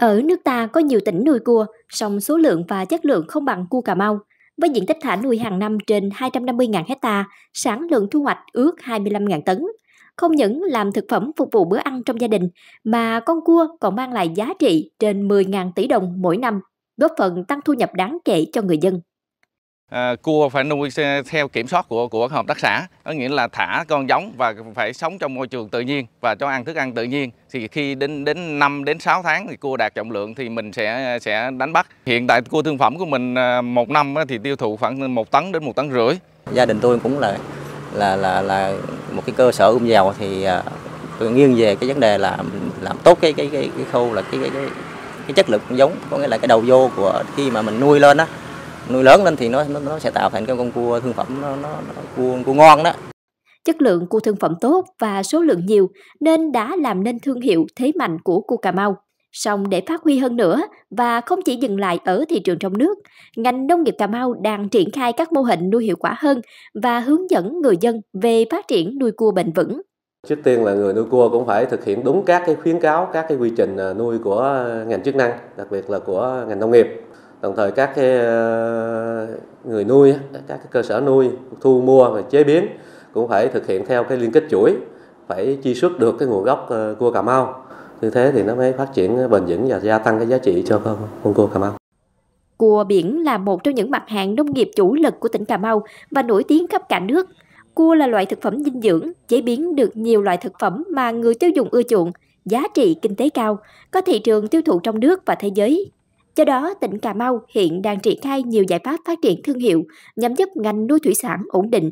Ở nước ta có nhiều tỉnh nuôi cua, song số lượng và chất lượng không bằng cua Cà Mau. Với diện tích thả nuôi hàng năm trên 250.000 hecta, sản lượng thu hoạch ước 25.000 tấn. Không những làm thực phẩm phục vụ bữa ăn trong gia đình, mà con cua còn mang lại giá trị trên 10.000 tỷ đồng mỗi năm, góp phần tăng thu nhập đáng kể cho người dân à, cua phải nuôi theo kiểm soát của của hợp tác xã có nghĩa là thả con giống và phải sống trong môi trường tự nhiên và cho ăn thức ăn tự nhiên thì khi đến đến 5 đến 6 tháng thì cua đạt trọng lượng thì mình sẽ sẽ đánh bắt hiện tại cua thương phẩm của mình à, một năm thì tiêu thụ khoảng 1 tấn đến một tấn rưỡi gia đình tôi cũng là là là là một cái cơ sở ươm um giàu thì à, tôi nghiêng về cái vấn đề là làm tốt cái cái cái, cái khâu là cái cái, cái cái chất lượng giống có nghĩa là cái đầu vô của khi mà mình nuôi lên á nuôi lớn lên thì nó nó, nó sẽ tạo thành cái con cua thương phẩm nó, nó, nó cua cua ngon đó chất lượng cua thương phẩm tốt và số lượng nhiều nên đã làm nên thương hiệu thế mạnh của cua Cà Mau. Song để phát huy hơn nữa và không chỉ dừng lại ở thị trường trong nước, ngành nông nghiệp Cà Mau đang triển khai các mô hình nuôi hiệu quả hơn và hướng dẫn người dân về phát triển nuôi cua bền vững. Trước tiên là người nuôi cua cũng phải thực hiện đúng các cái khuyến cáo, các cái quy trình à, nuôi của à, ngành chức năng, đặc biệt là của ngành nông nghiệp đồng thời các cái ờ, người nuôi các cái cơ sở nuôi thu mua và chế biến cũng phải thực hiện theo cái liên kết chuỗi phải chi xuất được cái nguồn gốc ờ, cua Cà Mau như thế thì nó mới phát triển bền vững và gia tăng cái giá trị cho con cua Cà Mau Cua biển là một trong những mặt hàng nông nghiệp chủ lực của tỉnh Cà Mau và nổi tiếng khắp cả nước. Cua là loại thực phẩm dinh dưỡng, chế biến được nhiều loại thực phẩm mà người tiêu dùng ưa chuộng, giá trị kinh tế cao, có thị trường tiêu thụ trong nước và thế giới Do đó, tỉnh Cà Mau hiện đang triển khai nhiều giải pháp phát triển thương hiệu nhằm giúp ngành nuôi thủy sản ổn định,